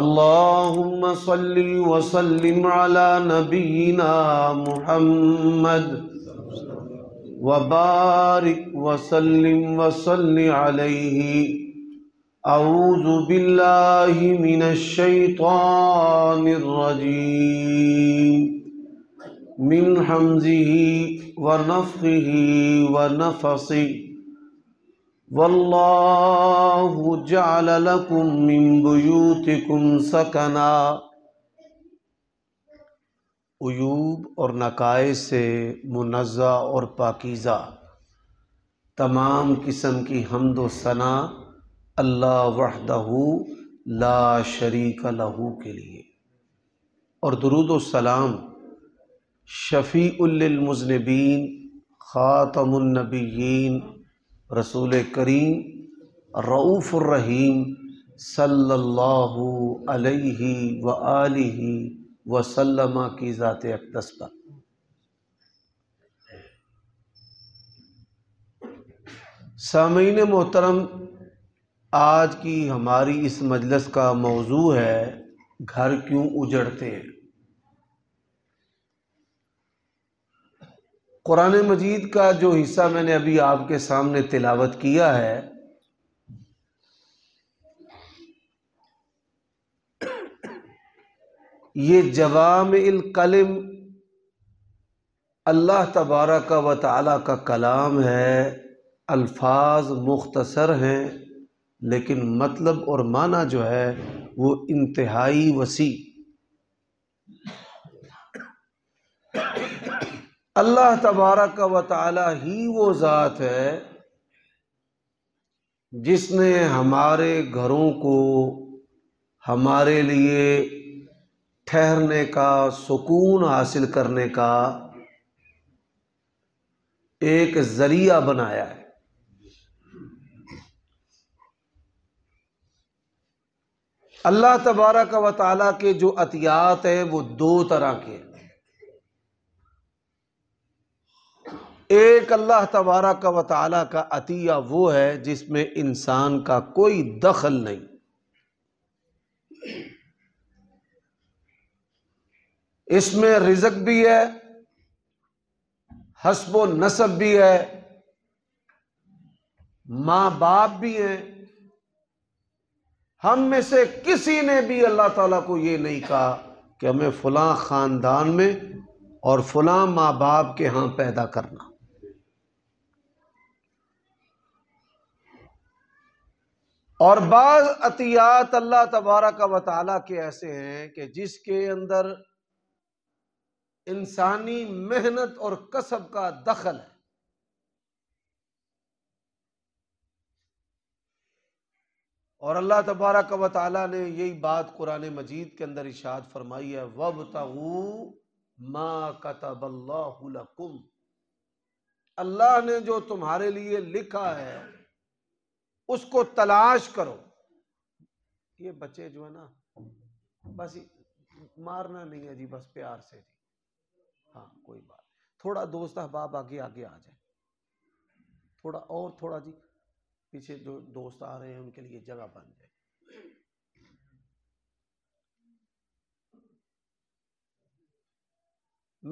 اللهم صل وسلم على نبينا محمد وبارك وسلم وصل عليه اعوذ بالله من الشيطان الرجيم من حمزه ونفخه ونفثه वल्लाहु जअल लकुम मिन बुयूतिकुम सकना अयूब और नकाए से मुनज़ा और पाकिज़ा तमाम किस्म की हमद सना अल्लाह वहदहू ला शरीक लहू के लिए और दरुद सलाम शफ़ी उलमज़नबीन ख़ातमनबीन रसूल करीम रऊफ़ुर्रहीम सल्लल्लाहु अलैहि व आलिहि वसल्लम की ज़ात अकदस पर सामीन मोहतरम आज की हमारी इस मजलस का मौजू है घर क्यों उजड़ते हैं कुरान मजीद का जो हिस्सा मैंने अभी आपके सामने तिलावत किया है ये जवाम कलम अल्लाह तबारा का व ताली का कलाम है अल्फाज मुख्तसर हैं लेकिन मतलब और माना जो है वो इंतहाई वसी अल्लाह तबारक व ताली ही वो ज़ात है जिसने हमारे घरों को हमारे लिए ठहरने का सुकून हासिल करने का एक ज़रिया बनाया है अल्लाह तबारक व ताली के जो अतियात हैं वो दो तरह के हैं एक अल्लाह तबारा का वाली का अतिया वो है जिसमें इंसान का कोई दखल नहीं इसमें रिजक भी है हसबो नसब भी है माँ बाप भी हैं हम में से किसी ने भी अल्लाह ताला को ये नहीं कहा कि हमें फलां ख़ानदान में और फलां माँ बाप के यहाँ पैदा करना और बाज़ अतियात अल्लाह तबारा का वाला के ऐसे हैं कि जिसके अंदर इंसानी मेहनत और कसब का दखल है और अल्लाह तबारा का ताली ने यही बात कुरान मजीद के अंदर इशाद फरमाई है वब तू मा कतबल्लाकुम अल्लाह ने जो तुम्हारे लिए लिखा है उसको तलाश करो ये बच्चे जो है ना बस मारना नहीं है जी बस प्यार से जी हाँ कोई बात थोड़ा दोस्त अहबाब आगे आगे आ जाए थोड़ा और थोड़ा जी पीछे जो दोस्त आ रहे हैं उनके लिए जगह बन जाए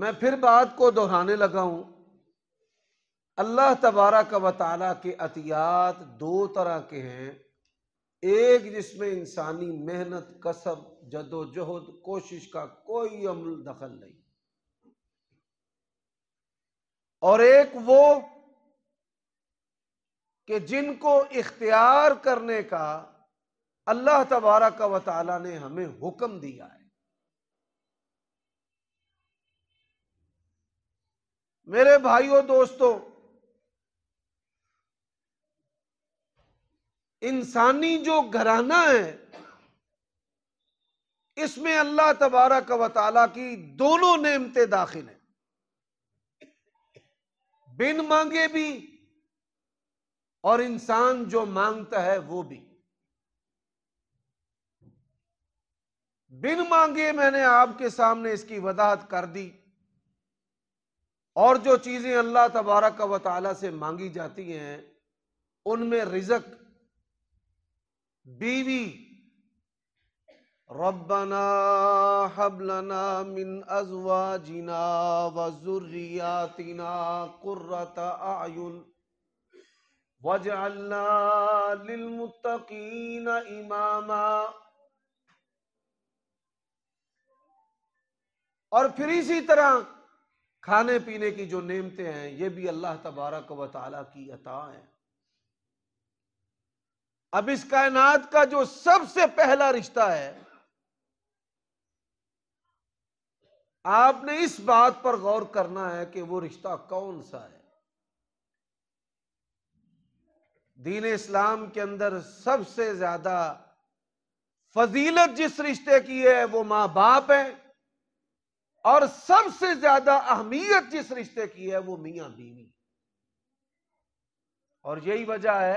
मैं फिर बात को दोहराने लगा हूं अल्लाह तबारा का वाली के अतियात दो तरह के हैं एक जिसमें इंसानी मेहनत कसब जदोजहद कोशिश का कोई अमल दखल नहीं और एक वो कि जिनको इख्तियार करने का अल्लाह तबारा का वाली ने हमें हुक्म दिया है मेरे भाइयों दोस्तों इंसानी जो घराना है इसमें अल्लाह तबारक व ताली की दोनों नेमतें दाखिल हैं बिन मांगे भी और इंसान जो मांगता है वो भी बिन मांगे मैंने आपके सामने इसकी वजाहत कर दी और जो चीज़ें अल्लाह तबारक व ताली से मांगी जाती हैं उनमें रिजक बीवी रबना हबलना मिन अजवा जीना वजुर्रियातिना कुर्रत आयुन वजअलना लिलमुत्तकीन इमामा और फिर इसी तरह खाने पीने की जो नेमतें हैं ये भी अल्लाह तबारक व ताली की अता है अब इस कायनात का जो सबसे पहला रिश्ता है आपने इस बात पर गौर करना है कि वो रिश्ता कौन सा है दीन इस्लाम के अंदर सबसे ज्यादा फजीलत जिस रिश्ते की है वो मां बाप है और सबसे ज्यादा अहमियत जिस रिश्ते की है वो मियां बीवी और यही वजह है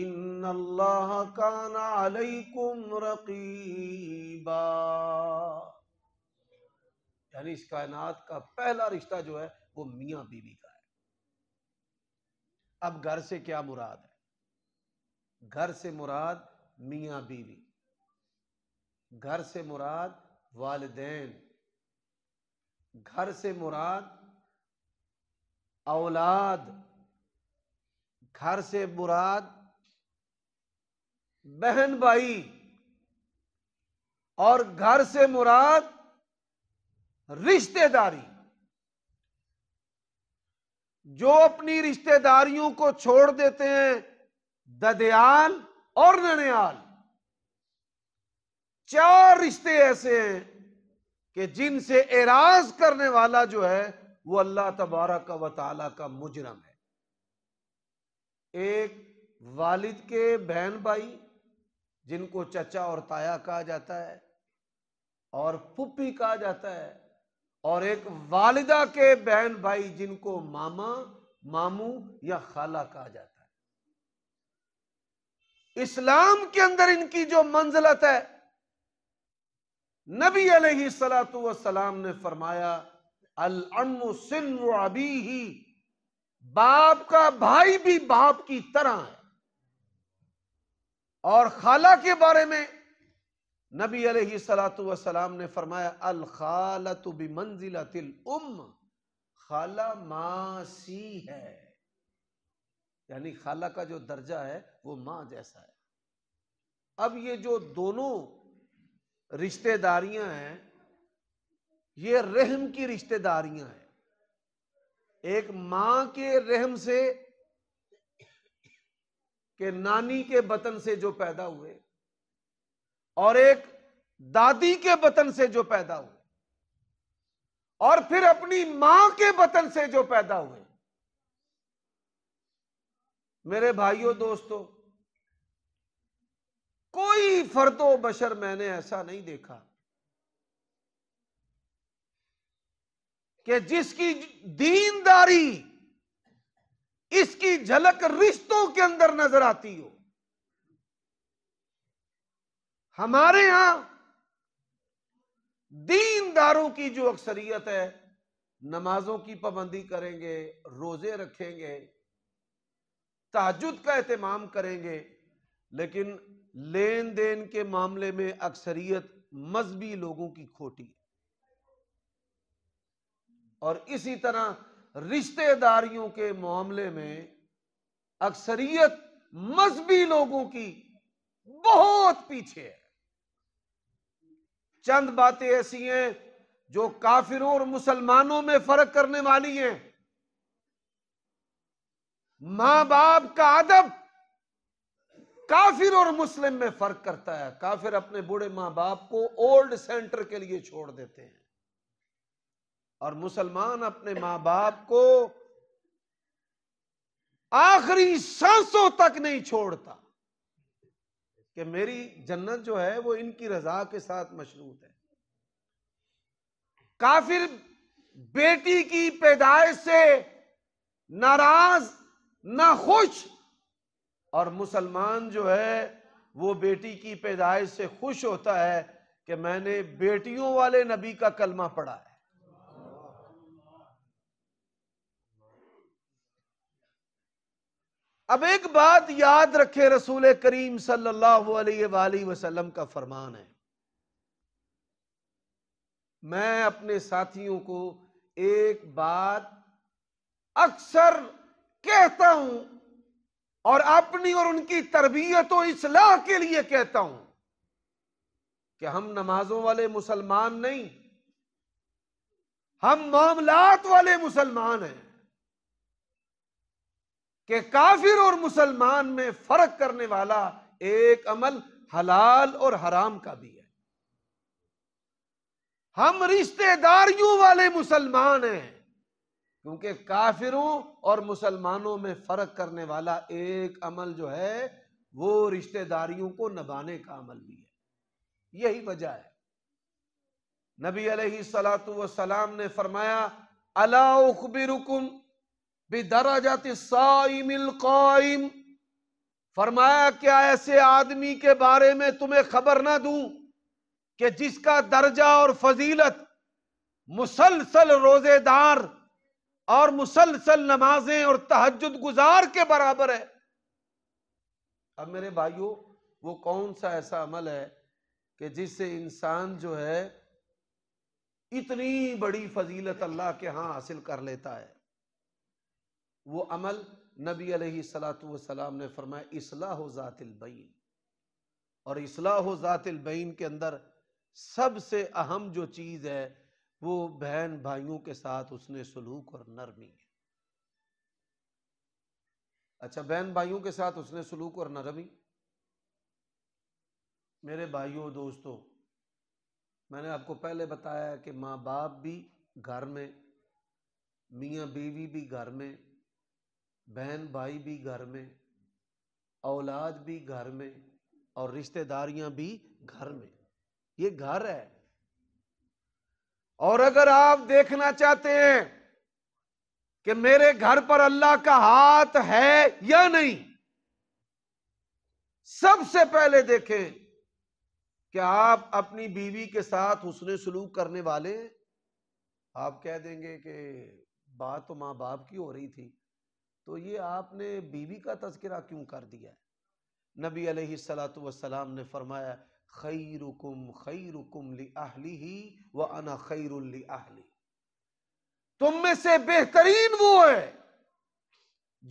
इन अल्लाह कान अलैकुम रकीबा यानी इस कायनात का पहला रिश्ता जो है वो मियाँ बीवी का है अब घर से क्या मुराद है घर से मुराद मियाँ बीवी घर से मुराद वालदेन घर से मुराद औलाद घर से मुराद बहन भाई और घर से मुराद रिश्तेदारी जो अपनी रिश्तेदारियों को छोड़ देते हैं ददयाल और ननयाल चार रिश्ते ऐसे हैं कि जिनसे एराज करने वाला जो है वो अल्लाह तबारा का वाला का मुजरम है एक वालिद के बहन भाई जिनको चचा और ताया कहा जाता है और पुप्पी कहा जाता है और एक वालिदा के बहन भाई जिनको मामा मामू या खाला कहा जाता है इस्लाम के अंदर इनकी जो मंजिलत है नबी अलैहिस्सलाम ने फरमाया अल अनु सिन ही बाप का भाई भी बाप की तरह है और खाला के बारे में नबी सलाम ने फरमाया अल खाला तो मंजिला तिल उम खाला मासी है यानी खाला का जो दर्जा है वो माँ जैसा है अब ये जो दोनों रिश्तेदारियां हैं ये रहम की रिश्तेदारियां हैं एक माँ के रहम से कि नानी के बतन से जो पैदा हुए और एक दादी के बतन से जो पैदा हुए और फिर अपनी मां के बतन से जो पैदा हुए मेरे भाइयों दोस्तों कोई फर्दो बशर मैंने ऐसा नहीं देखा कि जिसकी दीनदारी इसकी झलक रिश्तों के अंदर नजर आती हो हमारे यहां दीनदारों की जो अक्सरियत है नमाजों की पाबंदी करेंगे रोजे रखेंगे ताजुद का एहतमाम करेंगे लेकिन लेन देन के मामले में अक्सरियत मजहबी लोगों की खोटी और इसी तरह रिश्तेदारियों के मामले में अक्सरियत मजहबी लोगों की बहुत पीछे है चंद बातें ऐसी हैं जो काफिरों और मुसलमानों में फर्क करने वाली हैं मां बाप का अदब काफिर और मुस्लिम में फर्क करता है काफिर अपने बूढ़े मां बाप को ओल्ड सेंटर के लिए छोड़ देते हैं और मुसलमान अपने मां बाप को आखिरी सांसों तक नहीं छोड़ता कि मेरी जन्नत जो है वो इनकी रजा के साथ मशरूत है काफिर बेटी की पैदाइश से नाराज ना खुश और मुसलमान जो है वो बेटी की पैदाइश से खुश होता है कि मैंने बेटियों वाले नबी का कलमा पढ़ा है अब एक बात याद रखे रसूल करीम सल्लल्लाहु अलैहि वसल्लम का फरमान है मैं अपने साथियों को एक बात अक्सर कहता हूं और अपनी और उनकी तरबियत और इसलाह के लिए कहता हूं कि हम नमाजों वाले मुसलमान नहीं हम मामलात वाले मुसलमान हैं कि काफिर और मुसलमान में फर्क करने वाला एक अमल हलाल और हराम का भी है हम रिश्तेदारियों वाले मुसलमान हैं क्योंकि काफिरों और मुसलमानों में फर्क करने वाला एक अमल जो है वो रिश्तेदारियों को नभाने का अमल भी है यही वजह है नबी अलैहि सलातु वसलाम ने फरमाया अला उखबिरुकुम बेदराजात साइमिल काइम फरमाया क्या ऐसे आदमी के बारे में तुम्हें खबर ना दूं कि जिसका दर्जा और फजीलत मुसलसल रोजेदार और मुसलसल नमाजें और तहजद गुजार के बराबर है अब मेरे भाइयों वो कौन सा ऐसा अमल है कि जिससे इंसान जो है इतनी बड़ी फजीलत अल्लाह के यहां हासिल कर लेता है वो अमल नबी सलाम ने फरमाया इसलाह ज़ातिलबैन और इसलाह ज़ातिलबैन के अंदर सबसे अहम जो चीज़ है वो बहन भाइयों के साथ उसने सलूक और नरमी है अच्छा बहन भाइयों के साथ उसने सलूक और नरमी मेरे भाइयों दोस्तों मैंने आपको पहले बताया कि माँ बाप भी घर में मियाँ बीवी भी घर में बहन भाई भी घर में औलाद भी घर में और रिश्तेदारियां भी घर में ये घर है और अगर आप देखना चाहते हैं कि मेरे घर पर अल्लाह का हाथ है या नहीं सबसे पहले देखें कि आप अपनी बीवी के साथ उसने सलूक करने वाले आप कह देंगे कि बात तो माँ बाप की हो रही थी तो ये आपने बीवी का तस्करा क्यों कर दिया है नबी अलैहिस्सलातु ने फरमाया खैरुकुम खैरुकुम ली अहली ही व अना खैरुल्ली अहली तुम में से बेहतरीन वो है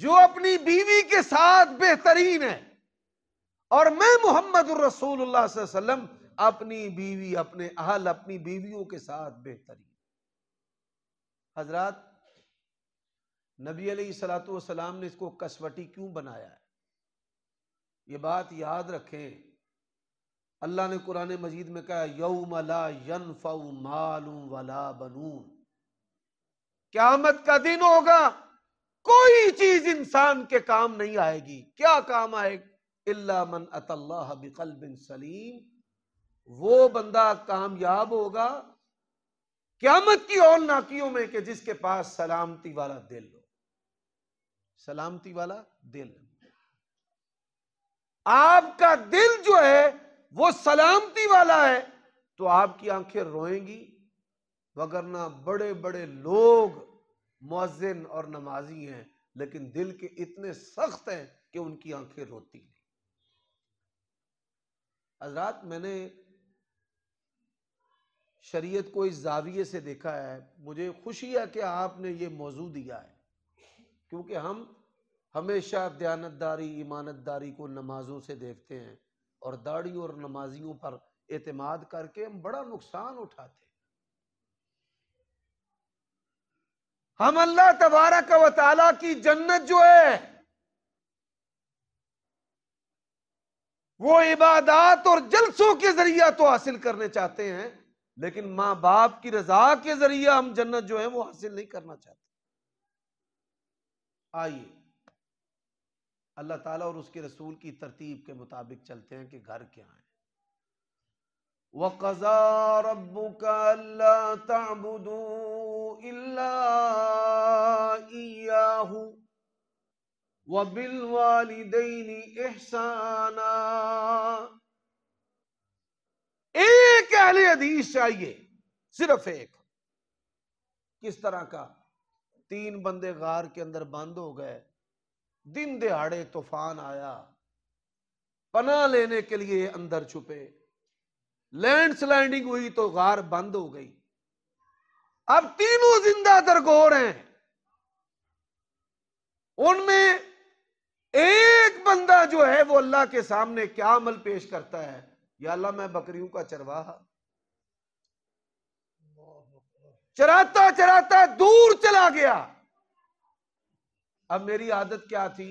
जो अपनी बीवी के साथ बेहतरीन है और मैं मोहम्मद रसूलुल्लाह अपनी बीवी अपने अहल अपनी बीवियों के साथ बेहतरीन हजरत नबी सलाम ने इसको कसवटी क्यों बनाया है ये बात याद रखें अल्लाह ने कुरान मजीद में कहा यौ ला यनफाउ मालूम वला बनून क्यामत का दिन होगा कोई चीज इंसान के काम नहीं आएगी क्या काम आएगा इल्ला मन अतल्लाह बिकल बिन सलीम वो बंदा कामयाब होगा क्यामत की और नाकियों में के जिसके पास सलामती वाला दिल हो सलामती वाला दिल आपका दिल जो है वो सलामती वाला है तो आपकी आंखें रोएंगी वगरना बड़े बड़े लोग मुजिन और नमाजी हैं लेकिन दिल के इतने सख्त हैं कि उनकी आंखें रोती नहीं हजरात मैंने शरीयत को इस जाविये से देखा है मुझे खुशी है कि आपने ये मौजू दिया है क्योंकि हम हमेशा दयानतदारी ईमानतदारी को नमाजों से देखते हैं और दाढ़ी और नमाजियों पर एतमाद करके हम बड़ा नुकसान उठाते हैं हम अल्लाह तबारक का की जन्नत जो है वो इबादत और जलसों के जरिया तो हासिल करने चाहते हैं लेकिन मां बाप की रजा के जरिए हम जन्नत जो है वो हासिल नहीं करना चाहते आइए अल्लाह ताला और उसके रसूल की तरतीब के मुताबिक चलते हैं कि घर क्या है वक़ा रबू का अल्लाह तबुदू बिल वाली दईनी एहसाना एक अहले हदीस चाहिए सिर्फ एक किस तरह का तीन बंदे गार के अंदर बंद हो गए दिन दिहाड़े तूफान आया पना लेने के लिए अंदर छुपे लैंड स्लाइडिंग हुई तो गार बंद हो गई अब तीनों जिंदा दरगोर हैं उनमें एक बंदा जो है वो अल्लाह के सामने क्या अमल पेश करता है या अल्लाह मैं बकरियों का चरवाहा चराता चराता दूर चला गया अब मेरी आदत क्या थी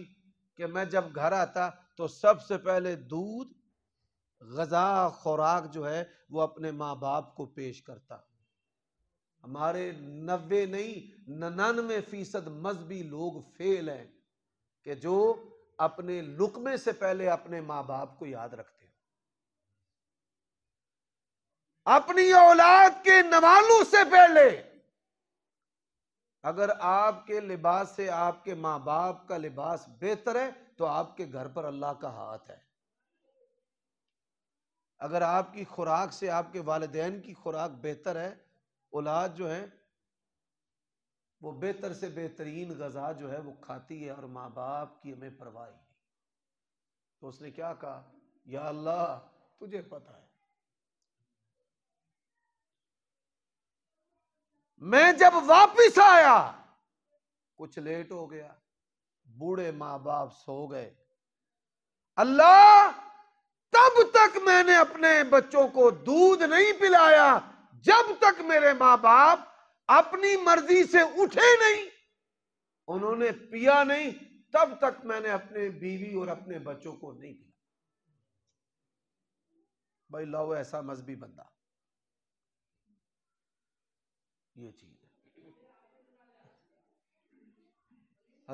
कि मैं जब घर आता तो सबसे पहले दूध गजा खुराक जो है वो अपने माँ बाप को पेश करता हमारे नब्बे नहीं ननानवे फीसद मजहबी लोग फेल हैं कि जो अपने लुकमे से पहले अपने माँ बाप को याद रखते अपनी औलाद के नवालू से पहले अगर आपके लिबास से आपके माँ बाप का लिबास बेहतर है तो आपके घर पर अल्लाह का हाथ है अगर आपकी खुराक से आपके वालदेन की खुराक बेहतर है औलाद जो है वो बेहतर से बेहतरीन गजा जो है वो खाती है और माँ बाप की हमें परवाही तो उसने क्या कहा या अल्लाह तुझे पता है मैं जब वापिस आया कुछ लेट हो गया बूढ़े माँ बाप सो गए अल्लाह तब तक मैंने अपने बच्चों को दूध नहीं पिलाया जब तक मेरे माँ बाप अपनी मर्जी से उठे नहीं उन्होंने पिया नहीं तब तक मैंने अपने बीवी और अपने बच्चों को नहीं पिला भाई लाओ ऐसा मजहबी बंदा ये चीज है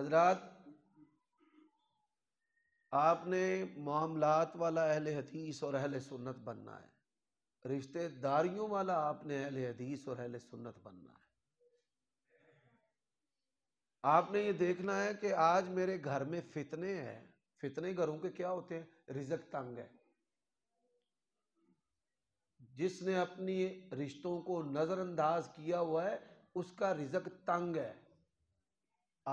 हजरात आपने मामलात वाला अहल हदीस और अहल सुन्नत बनना है रिश्तेदारियों वाला आपने अहल हदीस और अहल सुन्नत बनना है आपने ये देखना है कि आज मेरे घर में फितने हैं फितने घरों के क्या होते हैं रिजक तंग है जिसने अपनी रिश्तों को नज़रअंदाज किया हुआ है उसका रिजक तंग है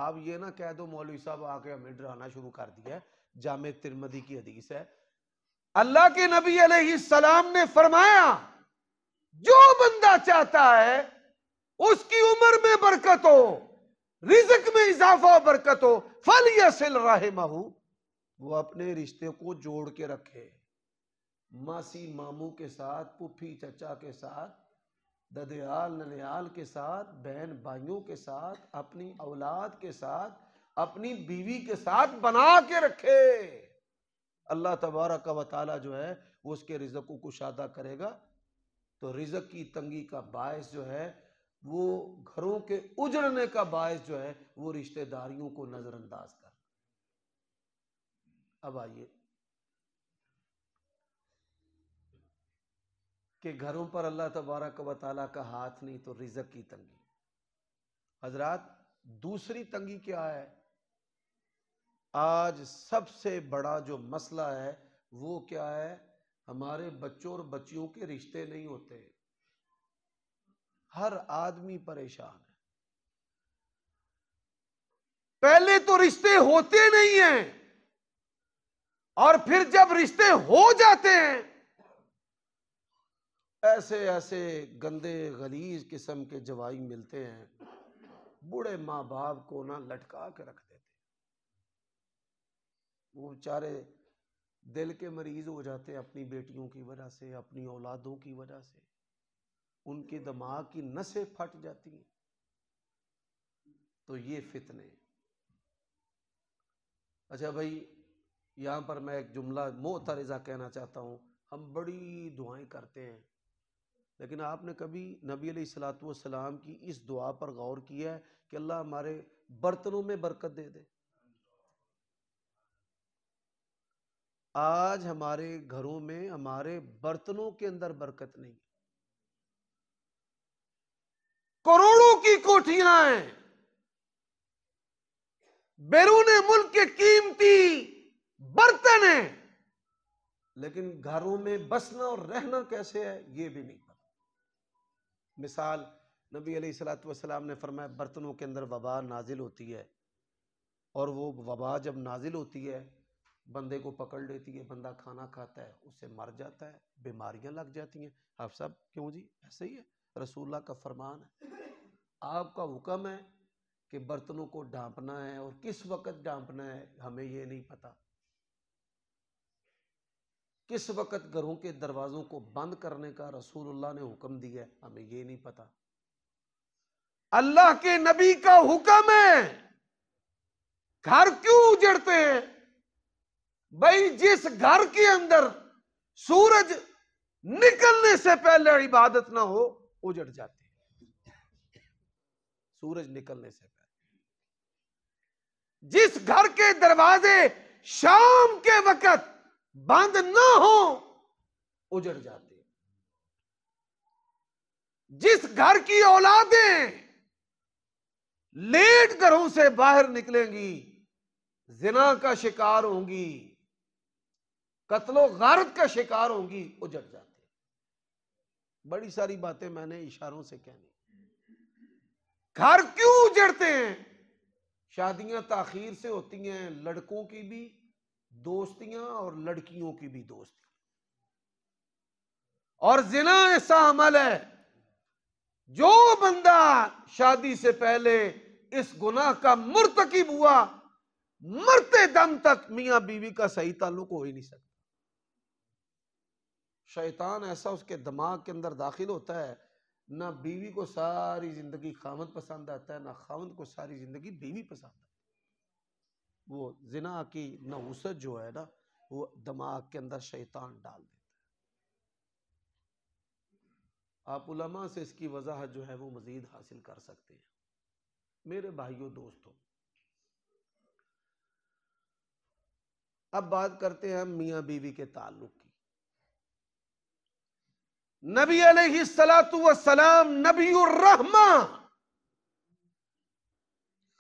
आप ये ना कह दो मौलवी साहब आके हमें डराना शुरू कर दिया जामे तिरमदी की हदीस है अल्लाह के नबी सलाम ने फरमाया जो बंदा चाहता है उसकी उम्र में बरकत हो रिजक में इजाफा बरकत हो फल या महू वो अपने रिश्ते को जोड़ के रखे मासी मामू के साथ पुफी चचा के साथ ददयाल ननयाल के साथ बहन भाइयों के साथ अपनी औलाद के साथ अपनी बीवी के साथ बना के रखे अल्लाह तबारा का वाला जो है वो उसके रिजक को कुशादा करेगा तो रिजक की तंगी का बायस जो है वो घरों के उजड़ने का बायस जो है वो रिश्तेदारियों को नज़रअंदाज कर अब आइए कि घरों पर अल्लाह तबारक व ताली का हाथ नहीं तो रिजक की तंगी हजरात दूसरी तंगी क्या है आज सबसे बड़ा जो मसला है वो क्या है हमारे बच्चों और बच्चियों के रिश्ते नहीं होते हर आदमी परेशान है पहले तो रिश्ते होते नहीं हैं और फिर जब रिश्ते हो जाते हैं ऐसे ऐसे गंदे गलीज किस्म के जवाई मिलते हैं बूढ़े माँ बाप को ना लटका के रख देते वो बेचारे दिल के मरीज हो जाते हैं अपनी बेटियों की वजह से अपनी औलादों की वजह से उनके दिमाग की नसें फट जाती हैं तो ये फितने अच्छा भाई यहाँ पर मैं एक जुमला मोहतरजा कहना चाहता हूँ हम बड़ी दुआएं करते हैं लेकिन आपने कभी नबी सलाम की इस दुआ पर गौर किया है कि अल्लाह हमारे बर्तनों में बरकत दे दे आज हमारे घरों में हमारे बर्तनों के अंदर बरकत नहीं करोड़ों की कोठियां हैं बैरून मुल्क के कीमती बर्तन हैं लेकिन घरों में बसना और रहना कैसे है ये भी नहीं मिसाल नबी सलाम ने फरमाया बर्तनों के अंदर वबा नाजिल होती है और वो वबा जब नाजिल होती है बंदे को पकड़ लेती है बंदा खाना खाता है उससे मर जाता है बीमारियां लग जाती हैं आप सब क्यों जी ऐसे ही है रसूल्ला का फरमान है आपका हुक्म है कि बर्तनों को ढांपना है और किस वक्त ढांपना है हमें ये नहीं पता किस वक़्त घरों के दरवाज़ों को बंद करने का रसूलुल्लाह ने हुक्म दिया है हमें ये नहीं पता अल्लाह के नबी का हुक्म है घर क्यों उजड़ते हैं भाई जिस घर के अंदर सूरज निकलने से पहले इबादत ना हो उजड़ जाते हैं सूरज निकलने से पहले जिस घर के दरवाजे शाम के वक्त बांध ना हो उजड़ जाते जिस घर की औलादें लेट घरों से बाहर निकलेंगी जिना का शिकार होंगी कत्लो गारत का शिकार होंगी उजड़ जाते बड़ी सारी बातें मैंने इशारों से कहनी घर क्यों उजड़ते हैं शादियां ताखीर से होती हैं लड़कों की भी दोस्तियां और लड़कियों की भी दोस्ती और जिना ऐसा अमल है जो बंदा शादी से पहले इस गुनाह का मुर्तकिब हुआ मरते दम तक मियां बीवी का सही ताल्लुक हो ही नहीं सकता शैतान ऐसा उसके दिमाग के अंदर दाखिल होता है ना बीवी को सारी जिंदगी खामद पसंद आता है ना खामद को सारी जिंदगी बीवी पसंद आता है वो जिना की नवसत जो है ना वो दिमाग के अंदर शैतान डाल देता है आप उलमा से इसकी वजाहत जो है वो मज़ीद हासिल कर सकते हैं मेरे भाइयों दोस्तों अब बात करते हैं हम मियाँ बीवी के ताल्लुक की नबी सलाम नबी रहमा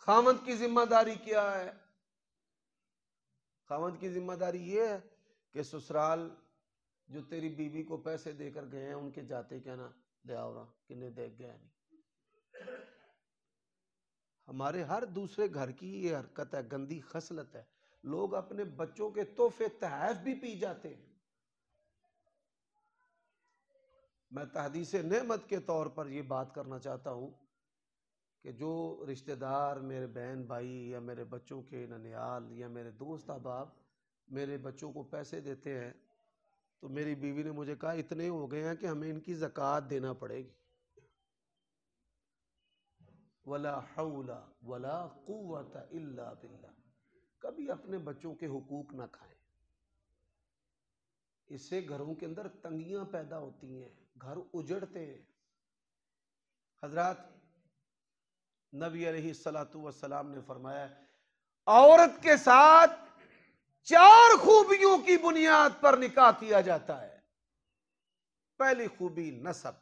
खामद की जिम्मेदारी क्या है खावंद की जिम्मेदारी ये है कि ससुराल जो तेरी बीवी को पैसे देकर गए हैं उनके जाते क्या ना दयावरा किन्ने देख गया नहीं हमारे हर दूसरे घर की ये हरकत है गंदी खसलत है लोग अपने बच्चों के तोहफे तहफ भी पी जाते हैं मैं तहदीस नेमत के तौर पर यह बात करना चाहता हूं कि जो रिश्तेदार मेरे बहन भाई या मेरे बच्चों के ननियाल या मेरे दोस्त अहबाब मेरे बच्चों को पैसे देते हैं तो मेरी बीवी ने मुझे कहा इतने हो गए हैं कि हमें इनकी ज़क़़त देना पड़ेगी वला हौला वला क़ुवत इल्ला बिल्ला कभी अपने बच्चों के हकूक़ ना खाएं इससे घरों के अंदर तंगियां पैदा होती हैं घर उजड़ते हैं हजरात नबी वसलाम ने फरमाया औरत के साथ चार खूबियों की बुनियाद पर निकाह किया जाता है पहली खूबी नसब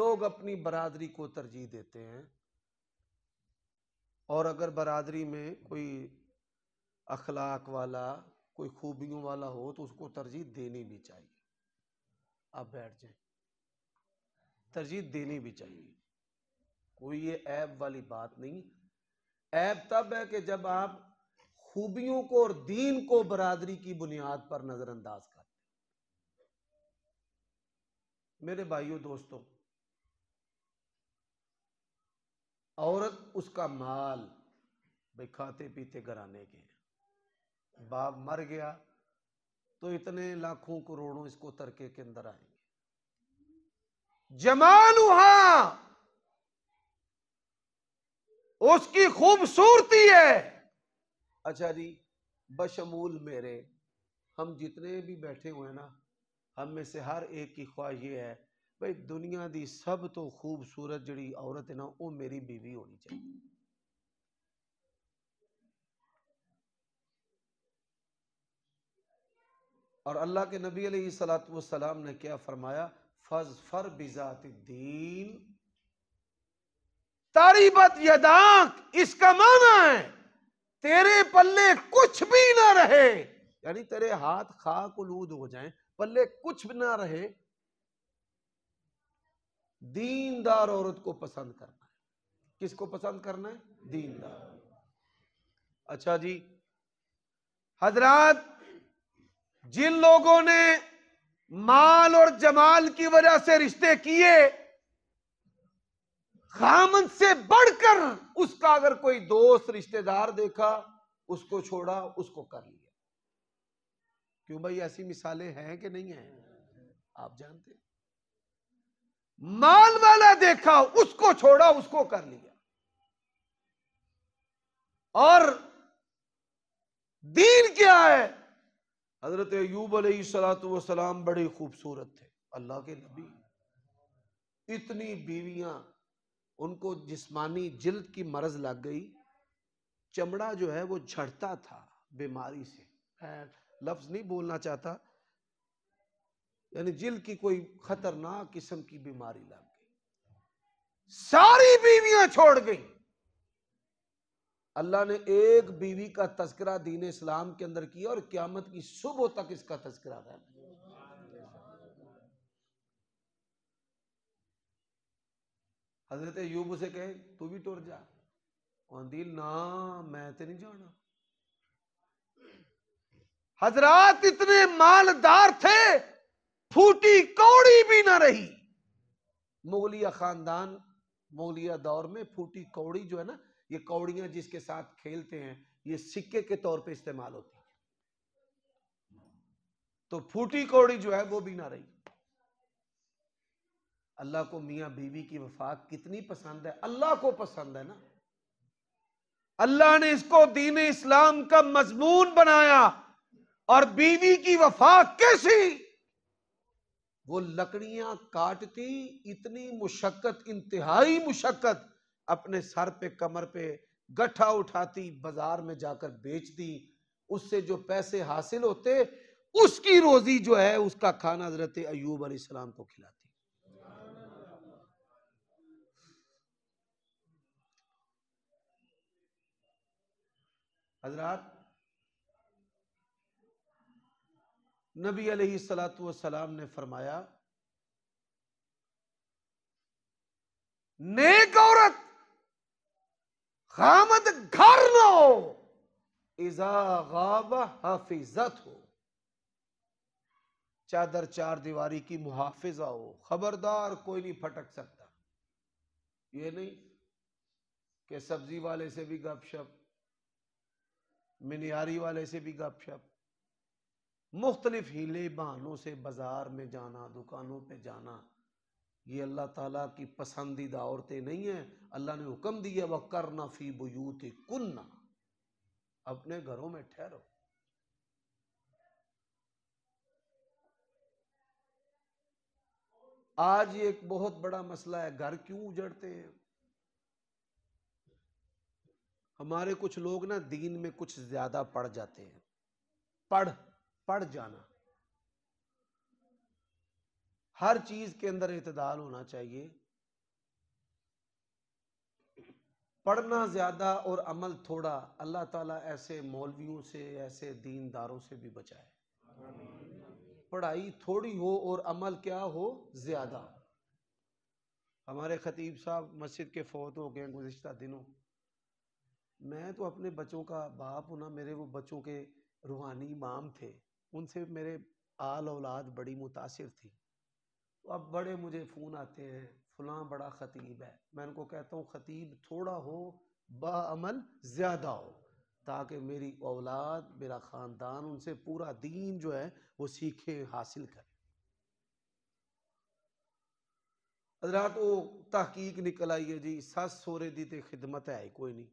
लोग अपनी बरादरी को तरजीह देते हैं और अगर बरादरी में कोई अखलाक वाला कोई खूबियों वाला हो तो उसको तरजीह देनी भी चाहिए आप बैठ जाए तरजीह देनी भी चाहिए कोई ये ऐब वाली बात नहीं ऐब तब है कि जब आप खूबियों को और दीन को बरादरी की बुनियाद पर नजरअंदाज करते मेरे भाइयों दोस्तों औरत उसका माल भाई खाते पीते घराने के बाप मर गया तो इतने लाखों करोड़ों इसको तरके के अंदर आएंगे जमानुहा उसकी खूबसूरती है अच्छा जी बशमूल मेरे हम जितने भी बैठे हुए हैं ना हम में से हर एक की ख्वाहिश ये है भाई दुनिया की सब तो खूबसूरत जड़ी औरत है ना वो मेरी बीवी होनी चाहिए और अल्लाह के नबी सलात वसलाम ने क्या फरमाया फज फर बिजात दीन तारीबत यदाक इसका माना है तेरे पल्ले कुछ भी ना रहे यानी तेरे हाथ खाक उलूद हो जाएं पल्ले कुछ भी ना रहे दीनदार औरत को पसंद करना है किसको पसंद करना है दीनदार अच्छा जी हजरात जिन लोगों ने माल और जमाल की वजह से रिश्ते किए खामन से बढ़कर उसका अगर कोई दोस्त रिश्तेदार देखा उसको छोड़ा उसको कर लिया क्यों भाई ऐसी मिसालें हैं कि नहीं है आप जानते माल वाला देखा उसको छोड़ा उसको कर लिया और दीन क्या है हजरत अयूब सलाम बड़े खूबसूरत थे अल्लाह के नबी इतनी बीवियां उनको जिस्मानी जिल्द की मरज लग गई चमड़ा जो है वो झड़ता था बीमारी से लफ्ज़ नहीं बोलना चाहता यानी जिल की कोई खतरनाक किस्म की बीमारी लग गई सारी बीवियां छोड़ गई अल्लाह ने एक बीवी का तस्करा दीन इस्लाम के अंदर किया और क्यामत की सुबह तक इसका तस्करा गया हजरत यूब उसे कहे तू भी टुर जा आंदी ना मैं तो नहीं जाना हजरात इतने मालदार थे फूटी कौड़ी भी ना रही मुगलिया खानदान मुगलिया दौर में फूटी कौड़ी जो है ना ये कौड़ियां जिसके साथ खेलते हैं ये सिक्के के तौर पे इस्तेमाल होती है तो फूटी कौड़ी जो है वो भी ना रही अल्लाह को मियाँ बीवी की वफा कितनी पसंद है अल्लाह को पसंद है ना अल्लाह ने इसको दीन इस्लाम का मजमून बनाया और बीवी की वफा कैसी वो लकड़ियां काटती इतनी मुशक्कत इंतहाई मुशक्कत अपने सर पे कमर पे गठा उठाती बाजार में जाकर बेचती उससे जो पैसे हासिल होते उसकी रोजी जो है उसका खाना हजरत अयूब अलीसलाम को खिलाती हजरात नबी अलैहिस्सलाम ने फरमाया नेक औरत खामद घर न हो इजा गाब हाफिजत हो चादर चार दीवारी की मुहाफिजा हो खबरदार कोई नहीं फटक सकता ये नहीं कि सब्जी वाले से भी गपशप मिनियारी वाले से भी गपशप मुख्तलिफ हीले बहानों से बाज़ार में जाना दुकानों पे जाना ये अल्लाह ताला की पसंदीदा औरतें नहीं हैं अल्लाह ने हुक्म दिया वह करना फी बुत कुन्ना अपने घरों में ठहरो आज ये एक बहुत बड़ा मसला है घर क्यों उजड़ते हैं हमारे कुछ लोग ना दीन में कुछ ज़्यादा पढ़ जाते हैं पढ़ पढ़ जाना हर चीज़ के अंदर इतदाल होना चाहिए पढ़ना ज़्यादा और अमल थोड़ा अल्लाह ताला ऐसे मौलवियों से ऐसे दीनदारों से भी बचाए पढ़ाई थोड़ी हो और अमल क्या हो ज़्यादा हमारे ख़तीब साहब मस्जिद के फौत हो गए गुज्तर दिनों मैं तो अपने बच्चों का बाप हूँ ना मेरे वो बच्चों के रूहानी इमाम थे उनसे मेरे आल औलाद बड़ी मुतासर थी तो अब बड़े मुझे फ़ोन आते हैं फलां बड़ा ख़तीब है मैं उनको कहता हूँ ख़तीब थोड़ा हो बामल ज़्यादा हो ताकि मेरी औलाद मेरा ख़ानदान उनसे पूरा दीन जो है वो सीखे हासिल करें अदरा तो तहकीक निकल आई है जी सस सोरे दी तो खिदमत है कोई नहीं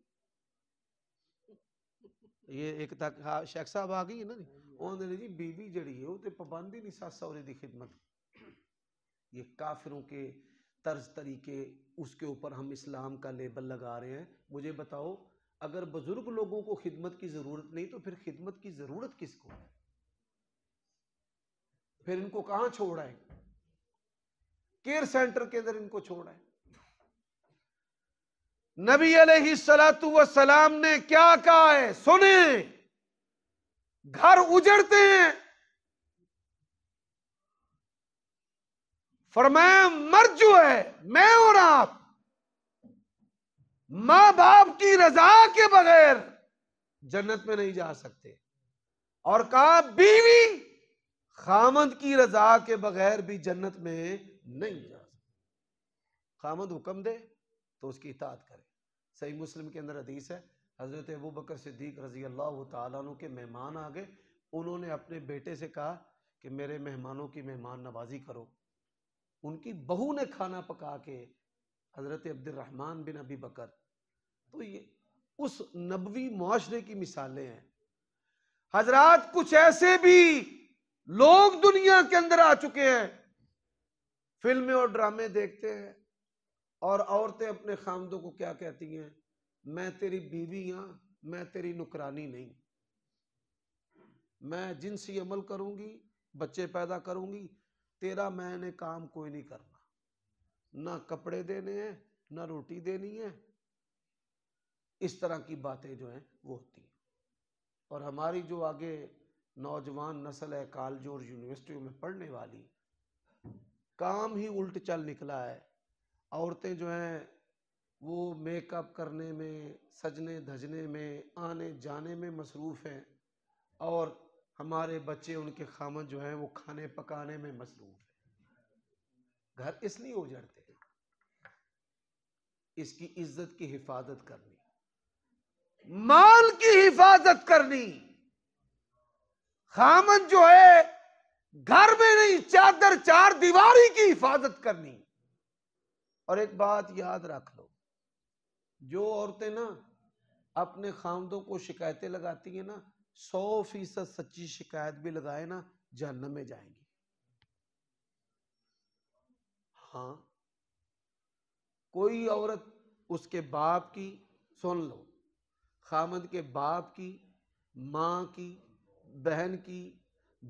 ਇਹ ਇੱਕ ਤੱਕ शेख साहब आ गई ਇਹਨਾਂ ਦੀ जी ਨੇ हाँ ਜੀ हाँ बीवी जड़ी है वो तो पाबंद ही नहीं सास सौरे की खिदमत ये काफिरों के तर्ज तरीके उसके ऊपर हम इस्लाम का लेबल लगा रहे हैं मुझे बताओ अगर बुज़ुर्ग लोगों को खिदमत की ज़रूरत नहीं तो फिर खिदमत की ज़रूरत किसको है फिर इनको कहाँ छोड़ा है केयर सेंटर के अंदर इनको छोड़ा है नबी सलाम ने क्या कहा है सुने घर उजड़ते हैं फरमाया मर्द जो है मैं और आप मां बाप की रजा के बगैर जन्नत में नहीं जा सकते और कहा बीवी खामद की रजा के बगैर भी जन्नत में नहीं जा सकते खामद हुक्म दे तो उसकी इतात करें सही मुस्लिम के अंदर हदीस है हज़रत अबू बकर सिद्दीक रज़ी अल्लाह तु के मेहमान आ गए उन्होंने अपने बेटे से कहा कि मेरे मेहमानों की मेहमान नवाजी करो उनकी बहू ने खाना पका के हज़रत अब्दुलरहमान बिन अबी बकर तो ये उस नबवी माशरे की मिसालें हैं हजरात कुछ ऐसे भी लोग दुनिया के अंदर आ चुके हैं फिल्में और ड्रामे देखते हैं और औरतें अपने खामदों को क्या कहती हैं मैं तेरी बीवी हाँ मैं तेरी नुकरानी नहीं मैं जिनसी अमल करूंगी बच्चे पैदा करूँगी तेरा मैंने काम कोई नहीं करना ना कपड़े देने हैं ना रोटी देनी है इस तरह की बातें जो हैं वो होती हैं और हमारी जो आगे नौजवान नस्ल है कालजोर यूनिवर्सिटियों में पढ़ने वाली काम ही उल्ट चल निकला है औरतें जो हैं वो मेकअप करने में सजने धजने में आने जाने में मसरूफ़ हैं और हमारे बच्चे उनके खामन जो हैं वो खाने पकाने में मसरूफ़ हैं घर इसलिए उजड़ते हैं इसकी इज्जत की हिफाजत करनी माल की हिफाजत करनी खामन जो है घर में नहीं चादर चार दीवारी की हिफाजत करनी और एक बात याद रख लो जो औरतें ना अपने खामदों को शिकायतें लगाती हैं ना सौ फीसद सच्ची शिकायत भी लगाए ना जहन्नम में जाएंगी हाँ कोई औरत उसके बाप की सुन लो खामद के बाप की माँ की बहन की